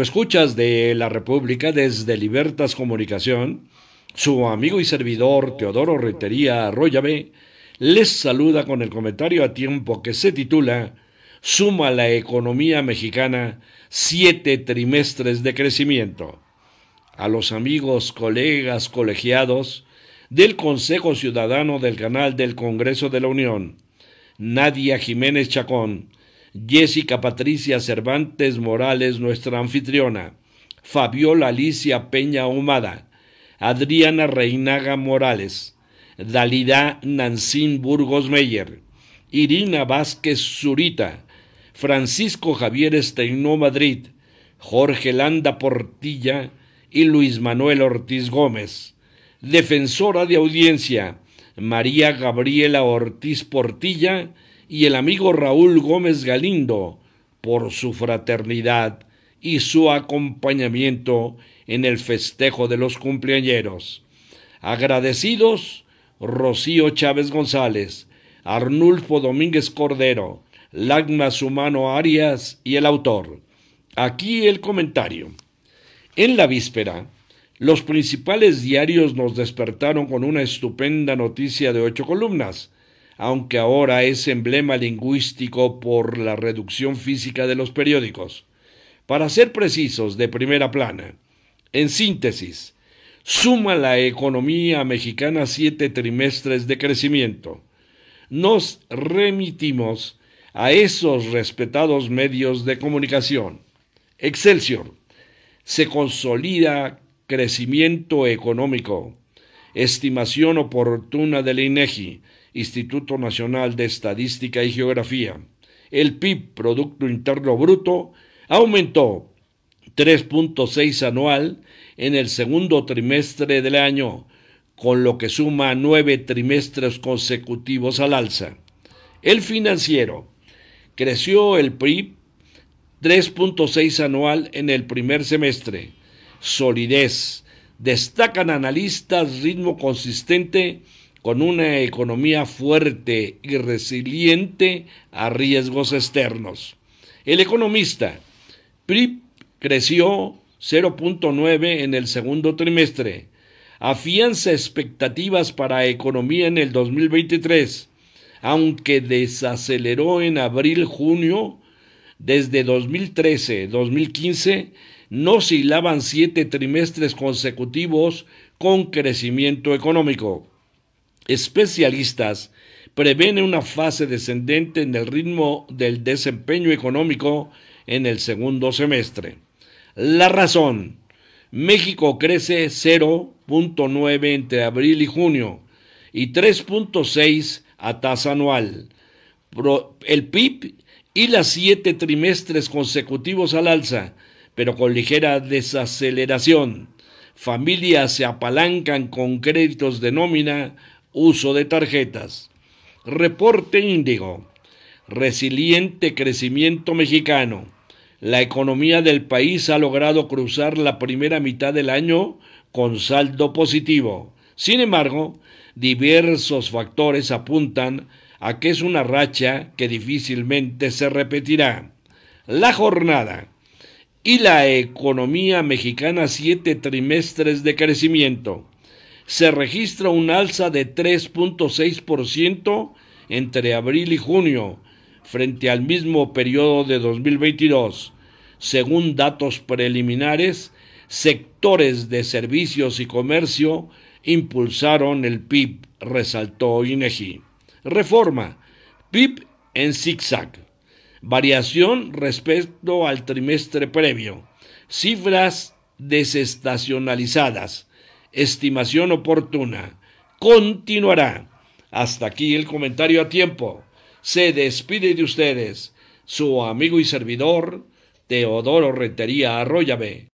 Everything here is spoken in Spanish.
escuchas de la República desde Libertas Comunicación, su amigo y servidor Teodoro Retería Arroyave les saluda con el comentario a tiempo que se titula Suma la economía mexicana siete trimestres de crecimiento. A los amigos, colegas, colegiados del Consejo Ciudadano del Canal del Congreso de la Unión, Nadia Jiménez Chacón, Jessica Patricia Cervantes Morales, nuestra anfitriona, Fabiola Alicia Peña Humada, Adriana Reinaga Morales, Dalida Nancín Burgos Meyer, Irina Vázquez Zurita, Francisco Javier Esteinó Madrid, Jorge Landa Portilla y Luis Manuel Ortiz Gómez. Defensora de audiencia, María Gabriela Ortiz Portilla y el amigo Raúl Gómez Galindo por su fraternidad y su acompañamiento en el festejo de los cumpleañeros. Agradecidos Rocío Chávez González, Arnulfo Domínguez Cordero, Lagma Sumano Arias y el autor. Aquí el comentario. En la víspera, los principales diarios nos despertaron con una estupenda noticia de ocho columnas, aunque ahora es emblema lingüístico por la reducción física de los periódicos. Para ser precisos, de primera plana. En síntesis, suma la economía mexicana siete trimestres de crecimiento. Nos remitimos a esos respetados medios de comunicación. Excelsior. Se consolida crecimiento económico. Estimación oportuna del INEGI Instituto Nacional de Estadística y Geografía. El PIB, Producto Interno Bruto, aumentó 3.6 anual en el segundo trimestre del año, con lo que suma nueve trimestres consecutivos al alza. El financiero creció el PIB 3.6 anual en el primer semestre. Solidez. Destacan analistas ritmo consistente con una economía fuerte y resiliente a riesgos externos. El economista, PRIP creció 0.9 en el segundo trimestre, afianza expectativas para economía en el 2023, aunque desaceleró en abril-junio desde 2013-2015, no oscilaban siete trimestres consecutivos con crecimiento económico especialistas prevén una fase descendente en el ritmo del desempeño económico en el segundo semestre. La razón. México crece 0.9 entre abril y junio y 3.6 a tasa anual. el PIB y las siete trimestres consecutivos al alza, pero con ligera desaceleración. Familias se apalancan con créditos de nómina uso de tarjetas. Reporte Índigo. Resiliente crecimiento mexicano. La economía del país ha logrado cruzar la primera mitad del año con saldo positivo. Sin embargo, diversos factores apuntan a que es una racha que difícilmente se repetirá. La jornada y la economía mexicana siete trimestres de crecimiento se registra un alza de 3.6% entre abril y junio frente al mismo periodo de 2022. Según datos preliminares, sectores de servicios y comercio impulsaron el PIB, resaltó INEGI. Reforma. PIB en zigzag. Variación respecto al trimestre previo. Cifras desestacionalizadas estimación oportuna. Continuará. Hasta aquí el comentario a tiempo. Se despide de ustedes su amigo y servidor Teodoro Rentería Arroyave